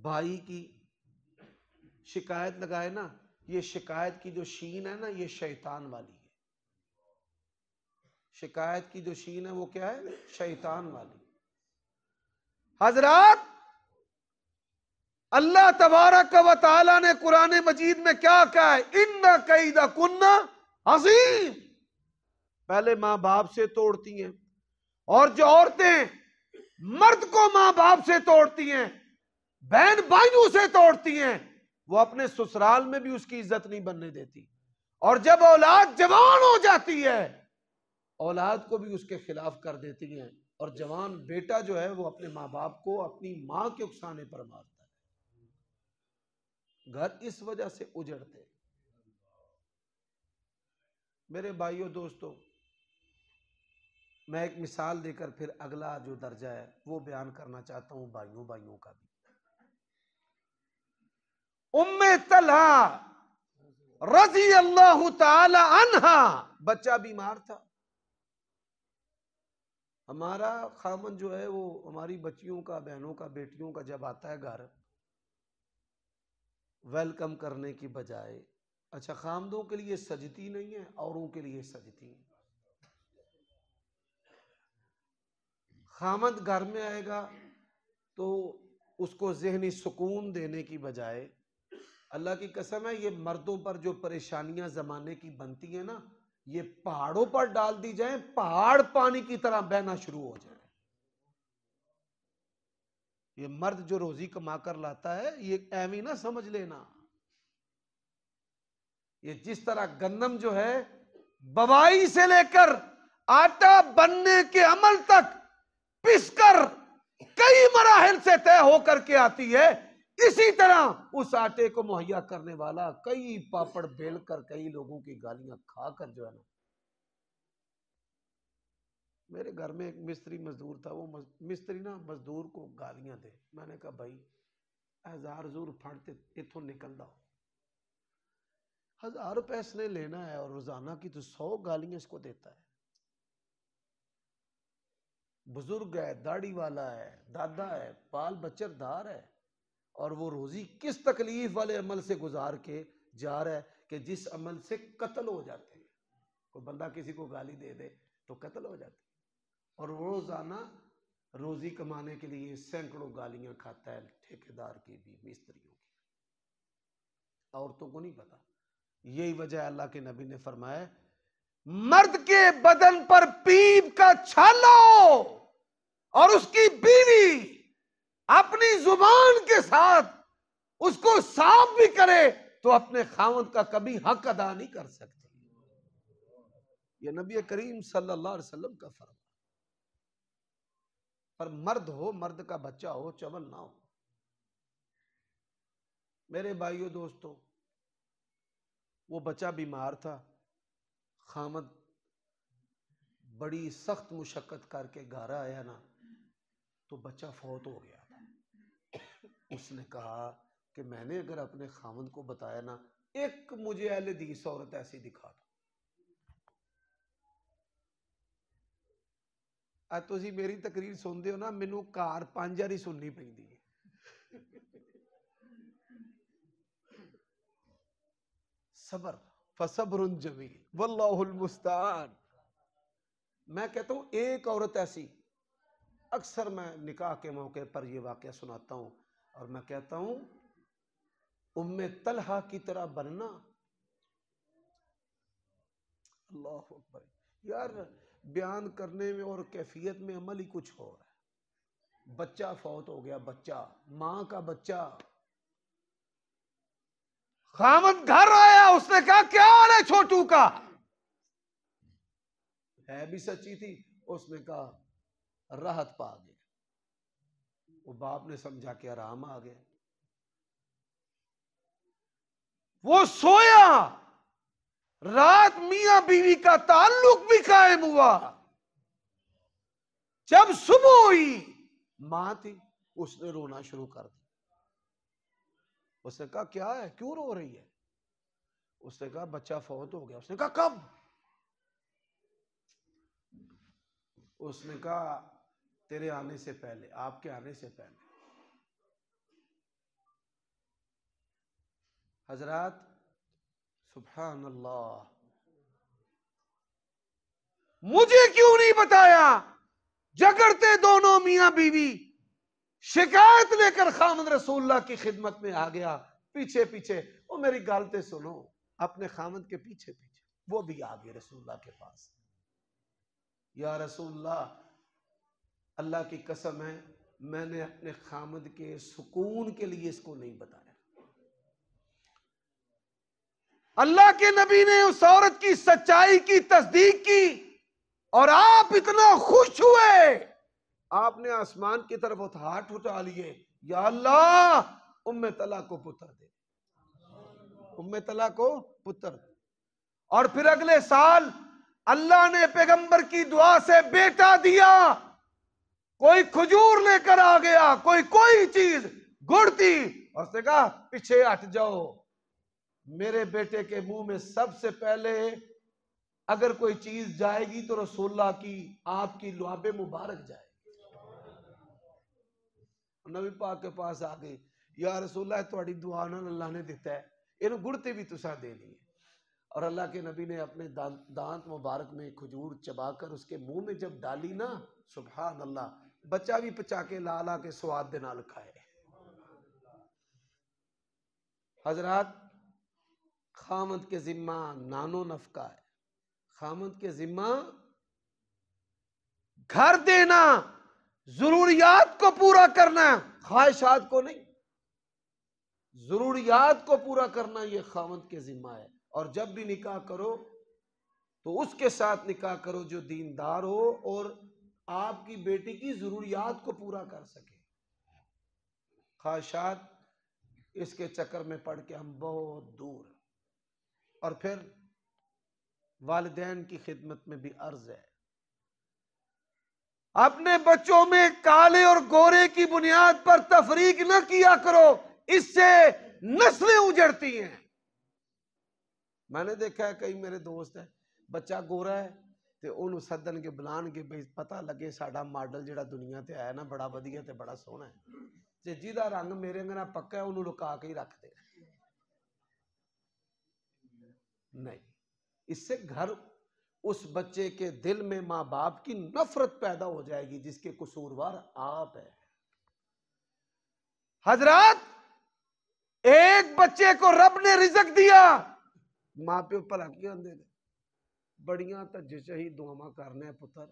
भाई की शिकायत लगाए ना ये शिकायत की जो शीन है ना ये शैतान वाली है शिकायत की जो शीन है वो क्या है शैतान वाली हजरात अल्लाह तबारक व ताला ने कुरान मजीद में क्या कहा है इन्ना कई कुन्ना अजीम पहले माँ बाप से तोड़ती हैं और जो औरतें मर्द को मां बाप से तोड़ती हैं बहन भाइयों से तोड़ती हैं वो अपने ससुराल में भी उसकी इज्जत नहीं बनने देती और जब औलाद जवान हो जाती है औलाद को भी उसके खिलाफ कर देती है और जवान बेटा जो है वो अपने माँ बाप को अपनी माँ के उकसाने पर मारता है घर इस वजह से उजड़ते मेरे भाइयों दोस्तों मैं एक मिसाल देकर फिर अगला जो दर्जा है वो बयान करना चाहता हूँ भाइयों भाइयों का भी उम्मे तलहा रजी अल्लाह तनहा बच्चा बीमार था हमारा खामन जो है वो हमारी बच्चियों का बहनों का बेटियों का जब आता है घर वेलकम करने की बजाय अच्छा खामदों के लिए सजती नहीं है औरों के लिए सजती है खामद घर में आएगा तो उसको जहनी सुकून देने की बजाय अल्लाह की कसम है ये मर्दों पर जो परेशानियां ज़माने की बनती है ना ये पहाड़ों पर डाल दी जाए पहाड़ पानी की तरह बहना शुरू हो जाए ये मर्द जो रोजी कमा कर लाता है ये एवी ना समझ लेना ये जिस तरह गंदम जो है बवाई से लेकर आटा बनने के अमल तक पिसकर कई मराहल से तय होकर के आती है इसी तरह उस आटे को मुहैया करने वाला कई पापड़ बेल कर कई लोगों की गालियां खाकर जो है ना मेरे घर में एक मिस्त्री मजदूर था वो मिस्त्री ना मजदूर को गालियां दे मैंने कहा भाई हजार जूर फटते इतो निकल दो हजार रुपए इसने लेना है और रोजाना की तो सौ गालियां इसको देता है बुजुर्ग है दाढ़ी वाला है दादा है बाल बच्चरदार है और वो रोज़ी किस तकलीफ़ वाले अमल से गुजार के जा रहा है कि जिस अमल से कत्ल हो जाते हैं कोई बंदा किसी को गाली दे दे तो कत्ल हो जाते हैं और रोज़ाना रोज़ी कमाने के लिए सैकड़ों गालियां खाता है ठेकेदार की भी मिस्त्रियों की औरतों को नहीं पता यही वजह अल्लाह के नबी ने फरमाया मर्द के बदन पर पीप का छालो और उसकी बीवी अपनी जुबान के साथ उसको साफ भी करे तो अपने खामद का कभी हक अदा नहीं कर सकते ये नबी करीम सल्लल्लाहु अलैहि वसल्लम का फर्क पर मर्द हो मर्द का बच्चा हो चवल ना हो मेरे भाइयों दोस्तों वो बच्चा बीमार था खामद बड़ी सख्त मुशक्क़त करके घर आया ना तो बच्चा फौत हो गया उसने कहा कि मैंने अगर अपने खामन को बताया ना एक मुझे दीस औरत ऐसी दिखा दो तुम मेरी तकरीर सुनते हो ना मैनू कार पांच ही सुननी पी सबर फसबर जमील वल्लाहुल मुस्तान मैं कहता हूँ एक औरत ऐसी अक्सर मैं निकाह के मौके पर यह वाक्य सुनाता हूँ और मैं कहता हूं उम्म तलहा की तरह बनना अल्लाह अकबर यार बयान करने में और कैफियत में अमल ही कुछ हो रहा है बच्चा फौत हो गया बच्चा मां का बच्चा खामद घर आया उसने कहा क्या हाल है छोटू का है भी सच्ची थी उसने कहा राहत पा गई वो बाप ने समझा के आराम आ गया वो सोया रात मिया बीवी का ताल्लुक भी कायम हुआ जब सुबह हुई मां थी उसने रोना शुरू कर दिया उसने कहा क्या है क्यों रो रही है उसने कहा बच्चा फौत हो गया उसने कहा कब उसने कहा तेरे आने से पहले आपके आने से पहले हजरत सुबह मुझे क्यों नहीं बताया जगड़ते दोनों मियां बीवी शिकायत लेकर खामद रसूल्ला की खिदमत में आ गया पीछे पीछे वो मेरी गालते सुनो अपने खामद के पीछे पीछे वो भी आ गए रसूल्ला के पास या रसूल्ला अल्लाह की कसम है मैंने अपने खामद के सुकून के लिए इसको नहीं बताया अल्लाह के नबी ने उस औरत की सच्चाई की तस्दीक की और आप इतना खुश हुए आपने आसमान की तरफ हाथ उठा लिए या अल्लाह उम्म तला को पुत्र दे उम्म तला को पुत्र दे और फिर अगले साल अल्लाह ने पैगंबर की दुआ से बेटा दिया कोई खजूर लेकर आ गया कोई कोई चीज गुड़ और उसने कहा पीछे हट जाओ मेरे बेटे के मुंह में सबसे पहले अगर कोई चीज जाएगी तो रसोल्ला की आपकी लुआबे मुबारक जाए नबी पाक के पास आ गई यार रसोल्ला थोड़ी दुआ अल्लाह ने दिता है इन गुड़ते भी तुसा देनी है और अल्लाह के नबी ने अपने दांत दांत मुबारक में खजूर चबाकर उसके मुंह में जब डाली ना सुबह अल्लाह बच्चा भी पचा के ला ला के स्वाद ਦੇ ਨਾਲ खामद के ज़िम्मा नानो नफका है खामद के ज़िम्मा घर देना ज़रूरियात को पूरा करना ख्वाहिशात को नहीं ज़रूरियात को पूरा करना ये खामद के ज़िम्मा है और जब भी निकाह करो तो उसके साथ निकाह करो जो दीनदार हो और आपकी बेटी की ज़रूरियात को पूरा कर सके खाशात इसके चक्कर में पड़ के हम बहुत दूर और फिर वालदेन की खिदमत में भी अर्ज है अपने बच्चों में काले और गोरे की बुनियाद पर तफरीक न किया करो इससे नस्लें उजड़ती हैं मैंने देखा है कई मेरे दोस्त हैं बच्चा गोरा है तो उन्होंने सदन के बुला के बी पता लगे साड़ा मॉडल जो दुनिया से आया ना बड़ा हाँ वजिए हाँ तो बड़ा सोहना है तो जिदा रंग मेरे अंगना पक्का उन्होंने रुका के ही रख दे नहीं इससे घर उस बच्चे के दिल में माँ बाप की नफरत पैदा हो जाएगी जिसके कसूरवार आप है हजरात एक बच्चे को रब ने रिजक दिया माँ प्यो भला क्यों देते बड़िया ਬੜੀਆਂ ਤਾਂ ਜਚਹੀ ਦੁਆਵਾਂ ਕਰਨਾ ਪੁੱਤਰ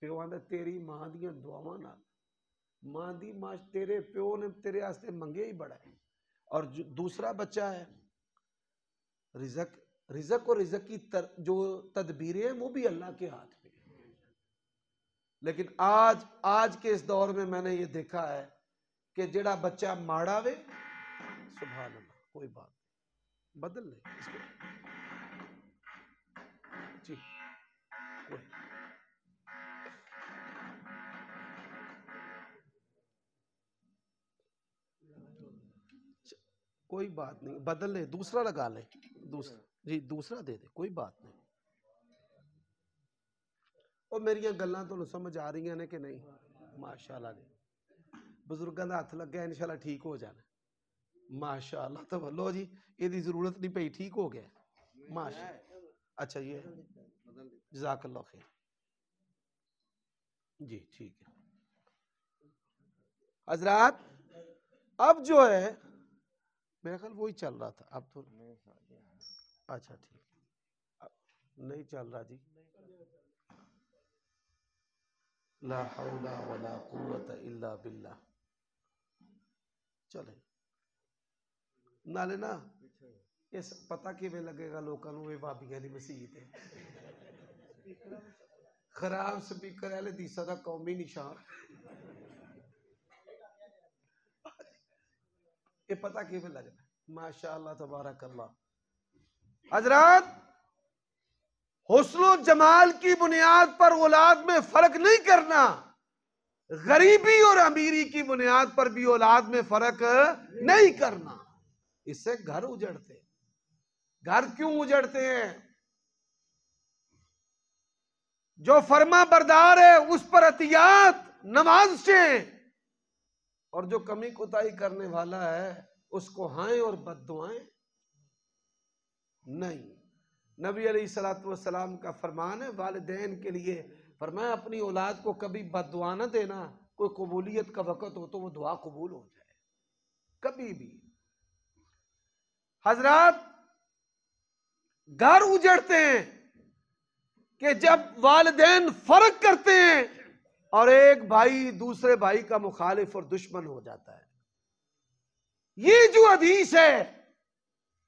ਪਿਓਾਂ ਦੇ ਤੇਰੀ ਮਾਂ ਦੀਆਂ दुआव न माँ की माँ तेरे प्यो ने तेरे ਵਾਸਤੇ मंगे ही बड़ा है और जो दूसरा बच्चा है रिजक रिजक और रिजक की तर, जो तदबीरें हैं वो भी अल्लाह के हाथ में लेकिन आज आज के इस दौर में मैंने ये देखा है कि जड़ा बच्चा माड़ा वे सुबह कोई बात नहीं बदल ले इसको Sí. कोई बात नहीं बदल ले दूसरा लगा ले दूसरा जी दूसरा दे दे कोई बात नहीं और मेरिया गलत तो समझ आ रही ने कि नहीं माशाला जी बजुर्गों का हथ लगे इनशाला ठीक हो जाए माशाला तो बोलो जी ए जरूरत नहीं पी ठीक हो गया माशा अच्छा ये जजाकल्ला खैर जी ठीक है हजरात अब जो है मेरा ख्याल वही चल रहा था अब तो हाँ, हाँ। अच्छा ठीक नहीं चल रहा जी ला हौला वला इल्ला बिल्ला चले ना लेना पता कि लगेगा लोगों को ਨੂੰ ਇਹ ਬਾਬੀਆਂ ਦੀ ਮਸਜਿਦ ਹੈ ਖਰਾਬ ਸਪੀਕਰ ਹੈ ਲਦੀਸਾ ਦਾ ये पता कि लग रहा है माशा हजरात हौसलो जमाल की बुनियाद पर औलाद में फर्क नहीं करना गरीबी और अमीरी की बुनियाद पर भी औलाद में फर्क नहीं करना इससे घर उजड़ते घर क्यों उजड़ते हैं जो फर्मा बरदार है उस पर अतियात नमाज से और जो कमी कोताही करने वाला है उसको हाय और बद नहीं नबी अली सलाम का फरमान है वाले के लिए फरमा अपनी औलाद को कभी बदवा ना देना कोई कबूलियत का वक़्त हो तो वो दुआ कबूल हो जाए कभी भी हजरात घर उजड़ते हैं कि जब वालदेन फर्क करते हैं और एक भाई दूसरे भाई का मुखालिफ और दुश्मन हो जाता है ये जो अधीश है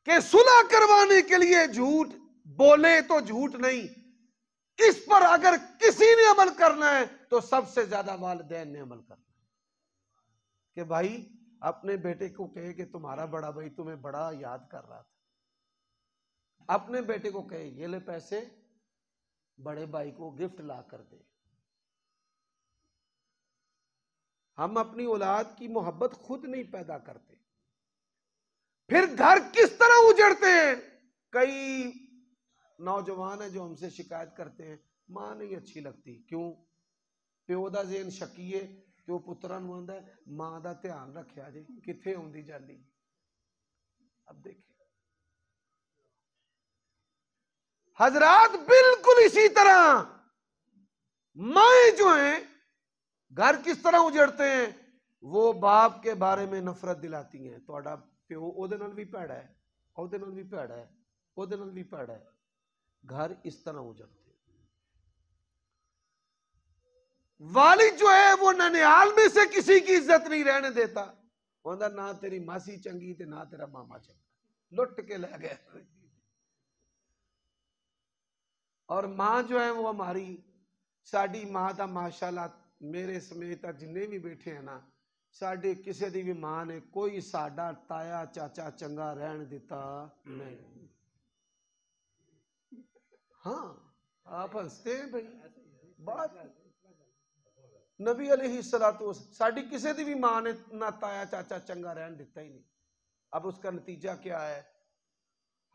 कि सुलह करवाने के लिए झूठ बोले तो झूठ नहीं इस पर अगर किसी ने अमल करना है तो सबसे ज्यादा वालदेन ने अमल करना है कि भाई अपने बेटे को कहे कि तुम्हारा बड़ा भाई तुम्हें बड़ा याद कर रहा था अपने बेटे को कहे ये ले पैसे बड़े भाई को गिफ्ट ला कर दे हम अपनी औलाद की मोहब्बत खुद नहीं पैदा करते फिर घर किस तरह उजड़ते हैं कई नौजवान है जो हमसे शिकायत करते हैं मां नहीं अच्छी लगती क्यों प्यो का जेन शकी है ਤੇ पुत्रा ਪੁੱਤਰਾਂ ਨੂੰ ਆਂਦਾ ਮਾਂ ਦਾ ਧਿਆਨ ਰੱਖਿਆ ਜੇ ਕਿੱਥੇ अब ਜਾਂਦੀ हजरात बिल्कुल इसी तरह माए जो हैं घर किस तरह उजड़ते हैं वो बाप के बारे में नफरत दिलाती हैं तो प्यो ਉਹਦੇ ਨਾਲ ਵੀ ਭੈੜਾ ਹੈ ਉਹਦੇ ਨਾਲ ਵੀ ਭੈੜਾ ਹੈ ਉਹਦੇ ਨਾਲ ਵੀ ਭੈੜਾ ਹੈ घर इस तरह उजड़ते हैं वालिद जो है वो ननिहाल में से किसी की इज्जत नहीं रहने देता ना तेरी मासी चंगी ਚੰਗੀ ਤੇ ਨਾ ਤੇਰਾ ਮਾਮਾ ਚੰਗਾ ਲੁੱਟ ਕੇ ਲੈ और माँ जो है वो हमारी साड़ी ਸਾਡੀ का माशाला मेरे समेत ਸਮੇਤ भी बैठे हैं ना साडे किसी की भी ਮਾਂ ने कोई साडा ताया चाचा चंगा रहन दिता नहीं हाँ आप हंसते हैं भाई बात नबी ही सला तो साड़ी किसी की भी मां ने ना ताया चाचा चंगा रहन दिता ही नहीं अब उसका नतीजा क्या है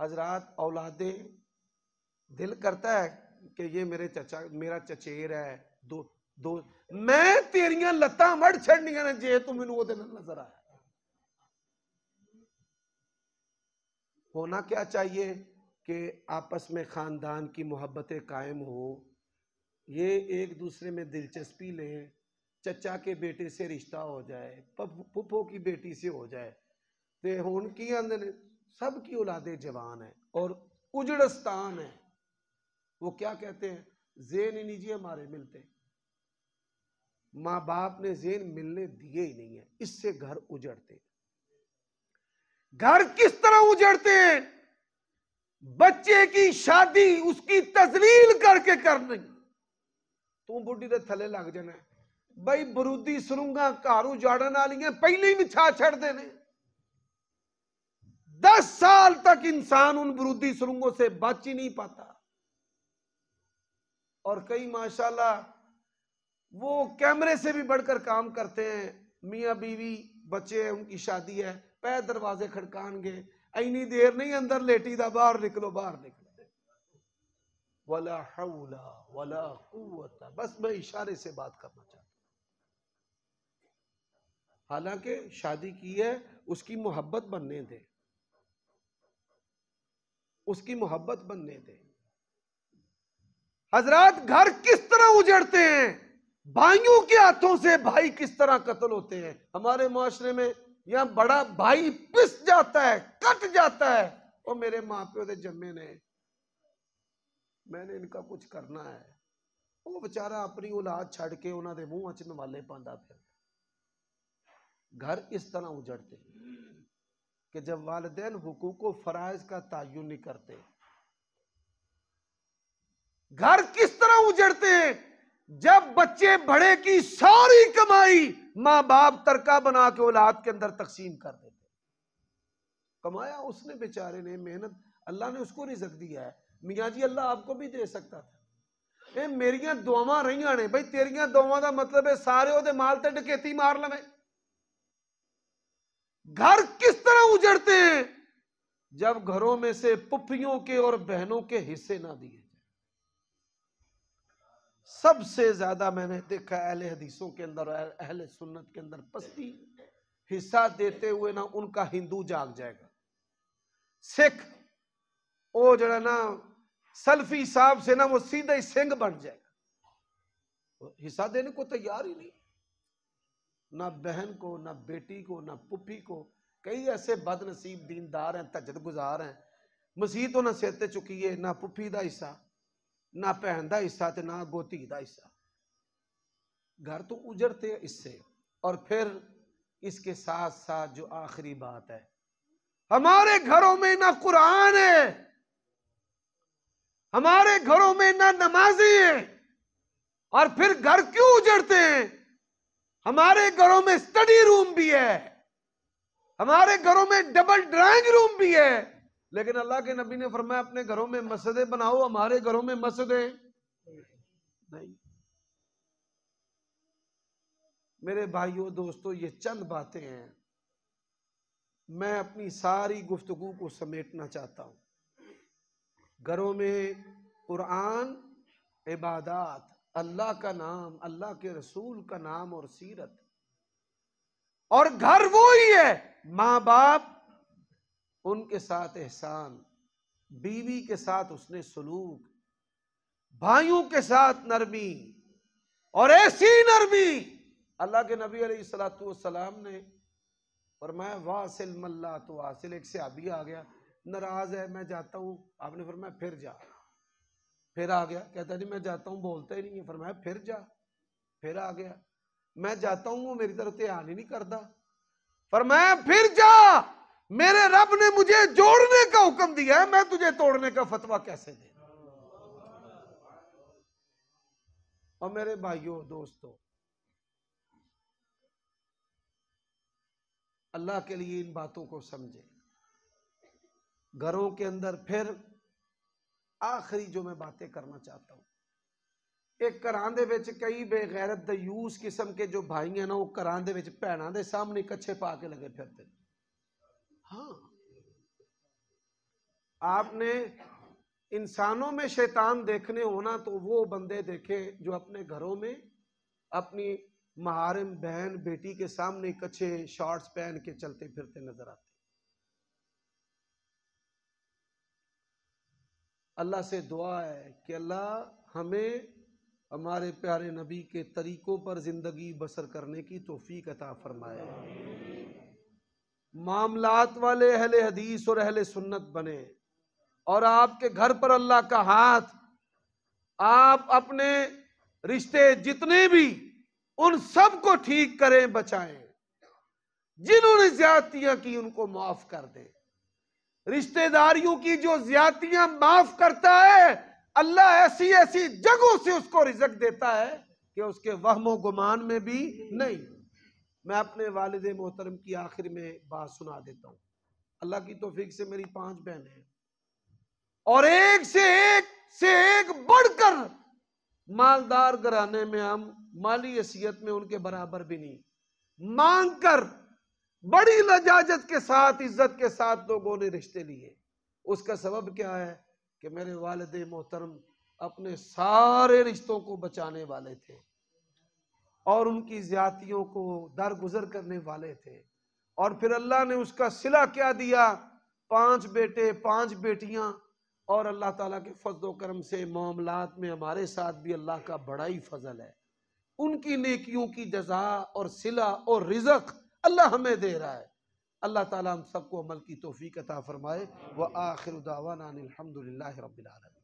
हजरात औलादे दिल करता है कि ये मेरे चचा मेरा चचेर है दो दो मैं तेरिया लत्त वड़ छड़निया ने जे तू मैं नजर आया होना क्या चाहिए कि आपस में ख़ानदान की मोहब्बतें कायम हो ये एक दूसरे में दिलचस्पी लें चचा के बेटे से रिश्ता हो जाए पुप्पो की बेटी से हो जाए तो हूँ की आंदे सब की औलादे जवान है और उजड़स्तान है वो क्या कहते हैं जेन नीजिए हमारे मिलते माँ बाप ने जेन मिलने दिए ही नहीं है इससे घर उजड़ते घर किस तरह उजड़ते हैं बच्चे की शादी उसकी तजलील करके करनी ਤੂੰ ਬੁੱਢੀ ਦੇ ਥੱਲੇ ਲੱਗ ਜਾਣਾ ਬਈ ਬਰੂਦੀ ਸਰੂੰਗਾ ਘਰ ਉਜਾੜਨ ਵਾਲੀਆਂ ਪਹਿਲੇ ਹੀ ਵਿਛਾ ਛੱਡਦੇ ਨੇ दस साल तक इंसान उन बरूदी सुरंगों से बच ही नहीं पाता और कई माशाल्लाह वो कैमरे से भी बढ़कर काम करते हैं मियाँ बीवी बच्चे हैं उनकी शादी है पै दरवाजे खड़कानगे इनी देर नहीं अंदर लेटी था बाहर निकलो बाहर निकलो वाला हौला वाला कुवता बस मैं इशारे से बात करना चाहता हूँ हालांकि शादी की है उसकी मोहब्बत बनने दे उसकी मोहब्बत बनने दें हजरत घर किस तरह उजड़ते हैं भाइयों के हाथों से भाई किस तरह कत्ल होते हैं हमारे माशरे में यह बड़ा भाई पिस जाता है कट जाता है और मेरे माँ प्यो के जमे ने मैंने इनका कुछ करना है वो बेचारा अपनी औलाद छड़ के उन्होंने मुंह च नवाले पाता फिर घर इस तरह उजड़ते कि जब वालदेन हुकूक व फ़राइज का तयन नहीं करते घर किस तरह उजड़ते हैं जब बच्चे बड़े की सारी कमाई माँ बाप तरका बना के औलाद के अंदर तकसीम कर देते कमाया उसने बेचारे ने मेहनत अल्लाह ने उसको रिजक दिया है मियाँ जी अल्लाह आपको भी दे सकता था ए, मेरिया ਦੁਆਵਾਂ रही ने भाई तेरिया ਦੁਆਵਾਂ का मतलब है सारे ਉਹਦੇ माल ਤੇ डकेती मार लवे घर किस तरह उजड़ते हैं जब घरों में से पुफियों के और बहनों के हिस्से ना दिए सबसे ज़्यादा मैंने देखा अहल हदीसों के अंदर अहल सुन्नत के अंदर पस्ती हिस्सा देते हुए ना उनका हिंदू जाग जाएगा सिख वो जरा ना सल्फी साहब से ना वो सीधा ही सिंह बन जाएगा हिस्सा देने को तैयार ही नहीं ना बहन को ना बेटी को ना पुप्पी को कई ऐसे बदनसीब दीनदार हैं तजत गुजार हैं मसीह तो ना सेते चुकी है ना पुप्पी का हिस्सा ना ਭੈਣ का हिस्सा तो ना गोती का हिस्सा घर तो उजड़ते इससे और फिर इसके साथ साथ जो आखिरी बात है हमारे घरों में ना कुरान है हमारे घरों में ना नमाजी है और फिर घर क्यों उजड़ते हैं हमारे घरों में स्टडी रूम भी है हमारे घरों में डबल ड्राइंग रूम भी है लेकिन अल्लाह के नबी ने फरमाया अपने घरों में मस्जिदें बनाओ हमारे घरों में मस्जिदें नहीं मेरे भाइयों दोस्तों ये चंद बातें हैं मैं अपनी सारी गुफ्तगु को समेटना चाहता हूं घरों में कुरान इबादत अल्लाह का नाम अल्लाह के रसूल का नाम और सीरत और घर वो ही है माँ बाप उनके साथ एहसान बीवी के साथ उसने सलूक भाइयों के साथ नरमी और ऐसी नरमी अल्लाह के नबी सलाम ने फरमाया वासिल मल्ला तो वासिल एक से अभी आ गया नाराज है मैं जाता हूँ आपने फरमाया फिर जा फिर आ गया कहता नहीं मैं जाता हूँ बोलता ही नहीं है फरमाया फिर जा फिर आ गया मैं जाता हूँ वो मेरी तरफ ध्यान ही नहीं करता फरमाया फिर जा मेरे रब ने मुझे जोड़ने का हुक्म दिया है मैं तुझे तोड़ने का फतवा कैसे दे और मेरे भाइयों दोस्तों अल्लाह के लिए इन बातों को समझे घरों के अंदर फिर आखिरी जो मैं बातें करना चाहता हूं एक ਘਰਾਂ कई ਵਿੱਚ ਕਈ किस्म के जो भाई ਜੋ ਭਾਈ ਹੈ ਨਾ ਉਹ ਘਰਾਂ ਦੇ ਵਿੱਚ ਭੈਣਾਂ ਦੇ ਸਾਹਮਣੇ ਕੱਛੇ ਪਾ हाँ आपने इंसानों में शैतान देखने होना तो वो बंदे देखे जो अपने घरों में अपनी महारम बहन बेटी के सामने कच्चे शॉर्ट्स पहन के चलते फिरते नजर आते अल्लाह से दुआ है कि अल्लाह हमें हमारे प्यारे नबी के तरीकों पर ज़िंदगी बसर करने की तोफीक अता फरमाए मामलात वाले अहल हदीस और अहल सुन्नत बने और आपके घर पर अल्लाह का हाथ आप अपने रिश्ते जितने भी उन सब को ठीक करें बचाएं जिन्होंने ज्यादतियां की उनको माफ कर दें रिश्तेदारियों की जो ज्यादतियां माफ करता है अल्लाह ऐसी ऐसी जगहों से उसको रिजक देता है कि उसके वहमो गुमान में भी नहीं मैं अपने वालद मोहतरम की आखिर में बात सुना देता हूँ अल्लाह की तोफीक से मेरी पांच बहनें हैं और एक से एक से एक बढ़कर मालदार घराने में हम माली हैसियत में उनके बराबर भी नहीं मांग कर बड़ी लजाजत के साथ इज्जत के साथ लोगों ने रिश्ते लिए उसका सबब क्या है कि मेरे वालद मोहतरम अपने सारे रिश्तों को बचाने वाले थे और उनकी ज्यातियों को दरगुजर करने वाले थे और फिर अल्लाह ने उसका सिला क्या दिया पांच बेटे पांच बेटियां और अल्लाह ताला के फजलो करम से मामलात में हमारे साथ भी अल्लाह का बड़ा ही फजल है उनकी नेकियों की जजा और सिला और रिजक अल्लाह हमें दे रहा है अल्लाह ताला हम सबको अमल की तोफ़ी कता फ़रमाए व आखिर दावाना अलहमदिल्ला रबीआलम